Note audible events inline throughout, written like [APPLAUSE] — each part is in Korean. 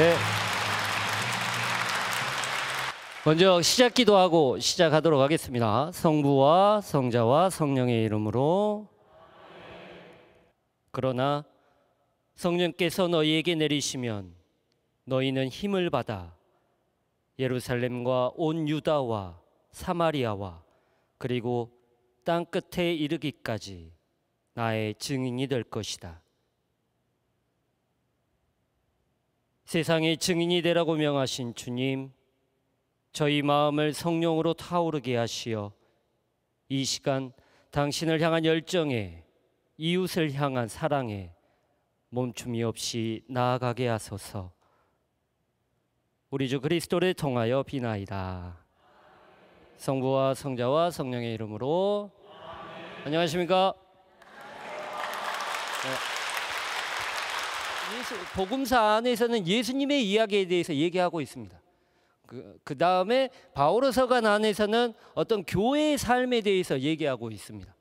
네. 먼저 시작 기도하고 시작하도록 하겠습니다. 성부와 성자와 성령의 이름으로 그러나 성령께서 너희에게 내리시면 너희는 힘을 받아 예루살렘과 온 유다와 사마리아와 그리고 땅 끝에 이르기까지 나의 증인이 될 것이다. 세상의 증인이 되라고 명하신 주님, 저희 마음을 성령으로 타오르게 하시어 이 시간 당신을 향한 열정에 이웃을 향한 사랑에 멈춤이 없이 나아가게 하소서. 우리 주 그리스도를 통하여 비나이다. 성부와 성자와 성령의 이름으로 안녕하십니까? 네. 예수, 복음사 안에서는 예수님의 이야기에 대해서 얘기하고 있습니다. 그, 그 다음에 바오로서관 안에서는 어떤 교회의 삶에 대해서 얘기하고 있습니다.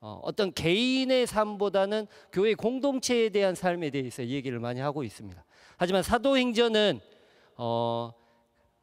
어, 어떤 개인의 삶보다는 교회 공동체에 대한 삶에 대해서 얘기를 많이 하고 있습니다. 하지만 사도행전은 어,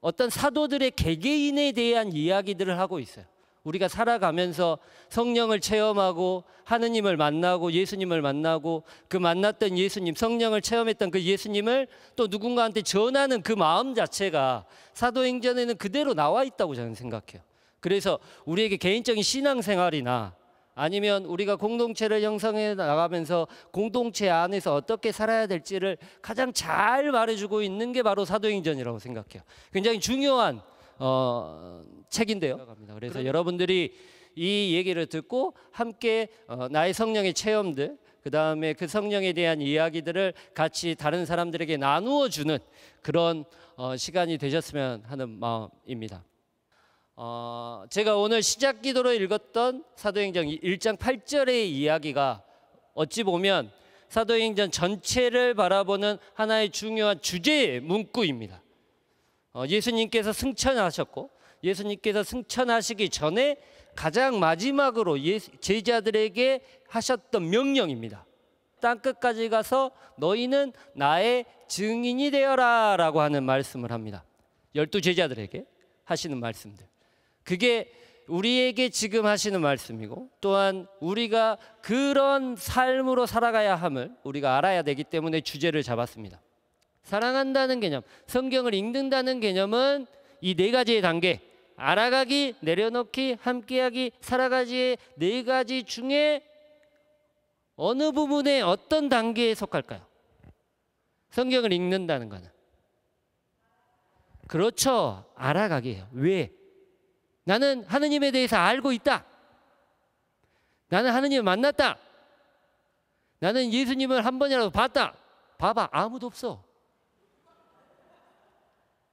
어떤 사도들의 개개인에 대한 이야기들을 하고 있어요. 우리가 살아가면서 성령을 체험하고 하느님을 만나고 예수님을 만나고 그 만났던 예수님, 성령을 체험했던 그 예수님을 또 누군가한테 전하는 그 마음 자체가 사도행전에는 그대로 나와 있다고 저는 생각해요. 그래서 우리에게 개인적인 신앙생활이나 아니면 우리가 공동체를 형성해 나가면서 공동체 안에서 어떻게 살아야 될지를 가장 잘 말해주고 있는 게 바로 사도행전이라고 생각해요. 굉장히 중요한 어, 책인데요. 그래서 그럼... 여러분들이 이 얘기를 듣고 함께 어, 나의 성령의 체험들 그 다음에 그 성령에 대한 이야기들을 같이 다른 사람들에게 나누어 주는 그런 어, 시간이 되셨으면 하는 마음입니다. 어, 제가 오늘 시작 기도로 읽었던 사도행전 1장 8절의 이야기가 어찌 보면 사도행전 전체를 바라보는 하나의 중요한 주제의 문구입니다. 어, 예수님께서 승천하셨고 예수님께서 승천하시기 전에 가장 마지막으로 제자들에게 하셨던 명령입니다. 땅 끝까지 가서 너희는 나의 증인이 되어라라고 하는 말씀을 합니다. 열두 제자들에게 하시는 말씀들. 그게 우리에게 지금 하시는 말씀이고 또한 우리가 그런 삶으로 살아가야 함을 우리가 알아야 되기 때문에 주제를 잡았습니다. 사랑한다는 개념, 성경을 읽는다는 개념은 이 네 가지의 단계 알아가기, 내려놓기, 함께하기, 살아가지의 네 가지 중에 어느 부분에 어떤 단계에 속할까요? 성경을 읽는다는 거는 그렇죠. 알아가기예요. 왜? 나는 하느님에 대해서 알고 있다. 나는 하느님을 만났다. 나는 예수님을 한 번이라도 봤다. 봐봐 아무도 없어.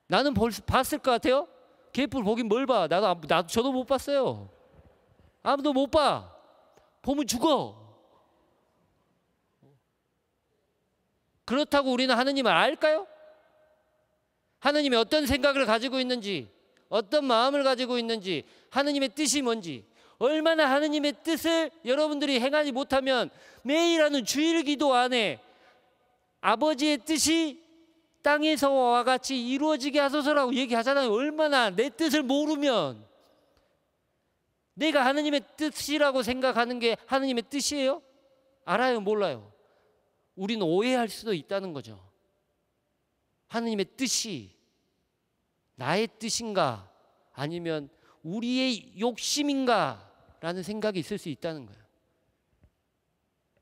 나는 벌, 봤을 것 같아요? 개뿔 보긴 뭘 봐. 나도, 나도 저도 못 봤어요. 아무도 못 봐. 보면 죽어. 그렇다고 우리는 하느님을 알까요? 하느님이 어떤 생각을 가지고 있는지, 어떤 마음을 가지고 있는지, 하느님의 뜻이 뭔지, 얼마나 하느님의 뜻을 여러분들이 행하지 못하면 매일 하는 주일 기도 안에 아버지의 뜻이 땅에서와 같이 이루어지게 하소서라고 얘기하잖아요. 얼마나 내 뜻을 모르면 내가 하느님의 뜻이라고 생각하는 게 하느님의 뜻이에요? 알아요, 몰라요. 우리는 오해할 수도 있다는 거죠. 하느님의 뜻이 나의 뜻인가 아니면 우리의 욕심인가 라는 생각이 있을 수 있다는 거예요.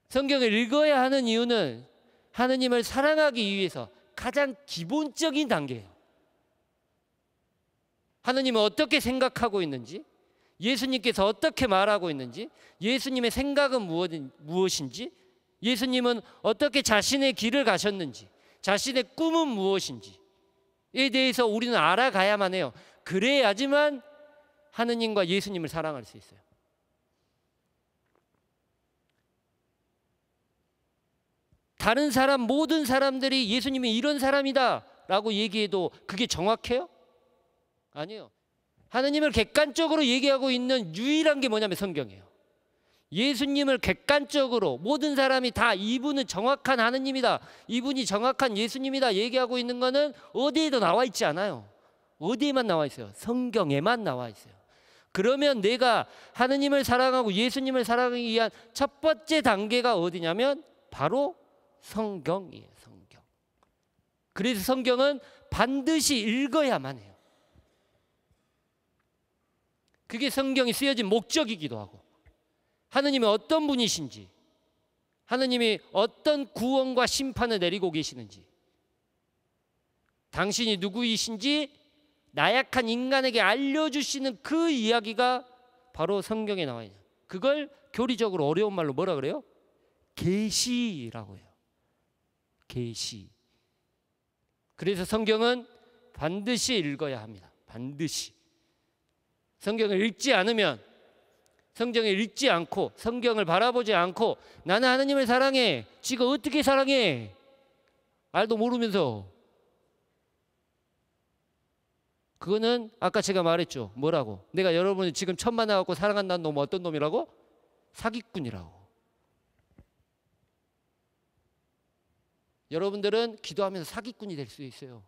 성경을 읽어야 하는 이유는 하느님을 사랑하기 위해서 가장 기본적인 단계예요. 하느님은 어떻게 생각하고 있는지, 예수님께서 어떻게 말하고 있는지, 예수님의 생각은 무엇인지, 예수님은 어떻게 자신의 길을 가셨는지, 자신의 꿈은 무엇인지에 대해서 우리는 알아가야만 해요. 그래야지만 하느님과 예수님을 사랑할 수 있어요. 다른 사람 모든 사람들이 예수님이 이런 사람이다라고 얘기해도 그게 정확해요? 아니요. 하느님을 객관적으로 얘기하고 있는 유일한 게 뭐냐면 성경이에요. 예수님을 객관적으로 모든 사람이 다 이분은 정확한 하느님이다. 이분이 정확한 예수님이다. 얘기하고 있는 거는 어디에도 나와 있지 않아요. 어디에만 나와 있어요? 성경에만 나와 있어요. 그러면 내가 하느님을 사랑하고 예수님을 사랑하기 위한 첫 번째 단계가 어디냐면 바로 성경이에요, 성경. 그래서 성경은 반드시 읽어야만 해요. 그게 성경이 쓰여진 목적이기도 하고, 하느님이 어떤 분이신지, 하느님이 어떤 구원과 심판을 내리고 계시는지, 당신이 누구이신지 나약한 인간에게 알려주시는 그 이야기가 바로 성경에 나와 있는 그걸 교리적으로 어려운 말로 뭐라 그래요? 계시라고 해요. 계시. 그래서 성경은 반드시 읽어야 합니다. 반드시. 성경을 읽지 않으면 성경을 읽지 않고 성경을 바라보지 않고 나는 하나님을 사랑해. 지가 어떻게 사랑해? 알도 모르면서 그거는 아까 제가 말했죠. 뭐라고? 내가 여러분을 지금 천만 나갖고 사랑한다는 놈 어떤 놈이라고? 사기꾼이라고. 여러분들은 기도하면서 사기꾼이 될 수 있어요.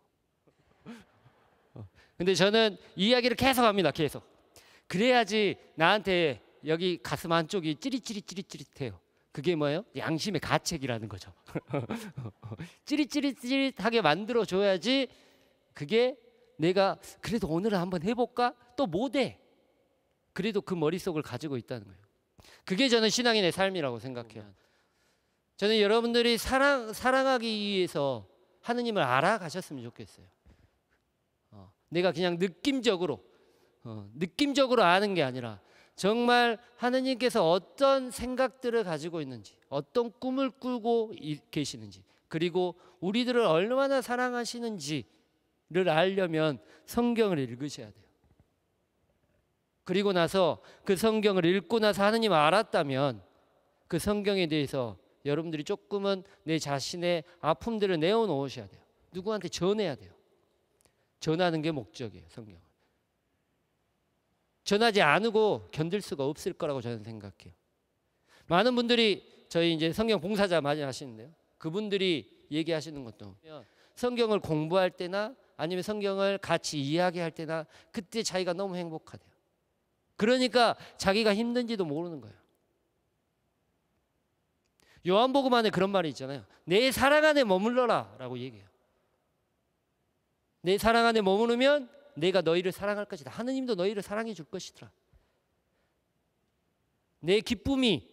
[LAUGHS] 근데 저는 이야기를 계속 합니다. 계속. 그래야지 나한테 여기 가슴 한쪽이 찌릿찌릿찌릿찌릿해요. 그게 뭐예요? 양심의 가책이라는 거죠. [LAUGHS] 찌릿찌릿찌릿하게 만들어 줘야지 그게 내가 그래도 오늘은 한번 해볼까? 또 못해. 그래도 그 머릿속을 가지고 있다는 거예요. 그게 저는 신앙인의 삶이라고 생각해요. 저는 여러분들이 사랑, 사랑하기 위해서 하느님을 알아가셨으면 좋겠어요. 어, 내가 그냥 느낌적으로, 어, 느낌적으로 아는 게 아니라 정말 하느님께서 어떤 생각들을 가지고 있는지, 어떤 꿈을 꾸고 계시는지, 그리고 우리들을 얼마나 사랑하시는지를 알려면 성경을 읽으셔야 돼요. 그리고 나서 그 성경을 읽고 나서 하느님 알았다면 그 성경에 대해서 여러분들이 조금은 내 자신의 아픔들을 내어놓으셔야 돼요. 누구한테 전해야 돼요. 전하는 게 목적이에요, 성경은. 전하지 않고 견딜 수가 없을 거라고 저는 생각해요. 많은 분들이 저희 이제 성경 봉사자 많이 하시는데요. 그분들이 얘기하시는 것도 성경을 공부할 때나 아니면 성경을 같이 이야기할 때나 그때 자기가 너무 행복하대요. 그러니까 자기가 힘든지도 모르는 거예요. 요한복음 안에 그런 말이 있잖아요. 내 사랑 안에 머물러라라고 얘기해요. 내 사랑 안에 머무르면 내가 너희를 사랑할 것이다. 하느님도 너희를 사랑해 줄 것이더라. 내 기쁨이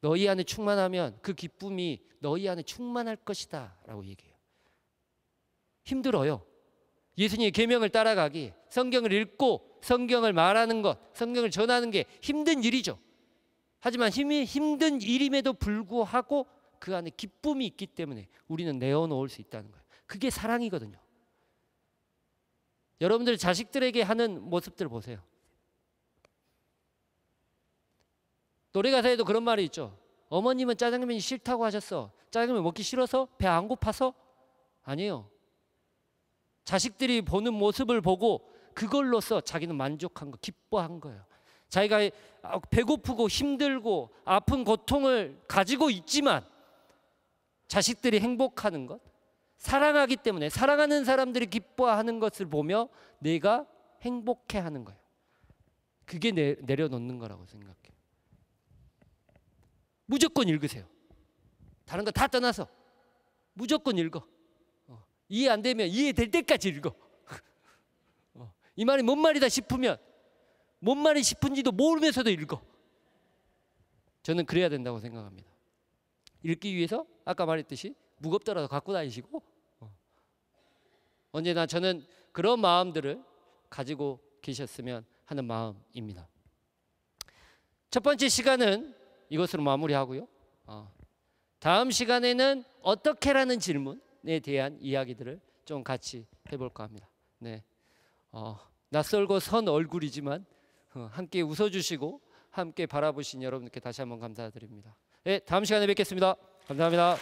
너희 안에 충만하면 그 기쁨이 너희 안에 충만할 것이다라고 얘기해요. 힘들어요. 예수님의 계명을 따라가기, 성경을 읽고 성경을 말하는 것, 성경을 전하는 게 힘든 일이죠. 하지만 힘이 힘든 일임에도 불구하고 그 안에 기쁨이 있기 때문에 우리는 내어놓을 수 있다는 거예요. 그게 사랑이거든요. 여러분들 자식들에게 하는 모습들 보세요. 노래 가사에도 그런 말이 있죠. 어머님은 짜장면이 싫다고 하셨어. 짜장면 먹기 싫어서 배 안 고파서 아니에요. 자식들이 보는 모습을 보고 그걸로써 자기는 만족한 거, 기뻐한 거예요. 자기가 어, 배고프고 힘들고 아픈 고통을 가지고 있지만 자식들이 행복하는 것, 사랑하기 때문에 사랑하는 사람들이 기뻐하는 것을 보며 내가 행복해 하는 거예요. 그게 내, 내려놓는 거라고 생각해요. 무조건 읽으세요. 다른 거 다 떠나서 무조건 읽어. 어. 이해 안 되면 이해될 때까지 읽어. [LAUGHS] 어. 이 말이 뭔 말이다 싶으면 뭔 말이 싶은지도 모르면서도 읽어. 저는 그래야 된다고 생각합니다. 읽기 위해서 아까 말했듯이 무겁더라도 갖고 다니시고 어. 언제나 저는 그런 마음들을 가지고 계셨으면 하는 마음입니다. 첫 번째 시간은 이것으로 마무리하고요. 어. 다음 시간에는 어떻게라는 질문에 대한 이야기들을 좀 같이 해볼까 합니다. 네, 어, 낯설고 선 얼굴이지만 어, 함께 웃어주시고 함께 바라보신 여러분께 다시 한번 감사드립니다. 네, 다음 시간에 뵙겠습니다. 감사합니다.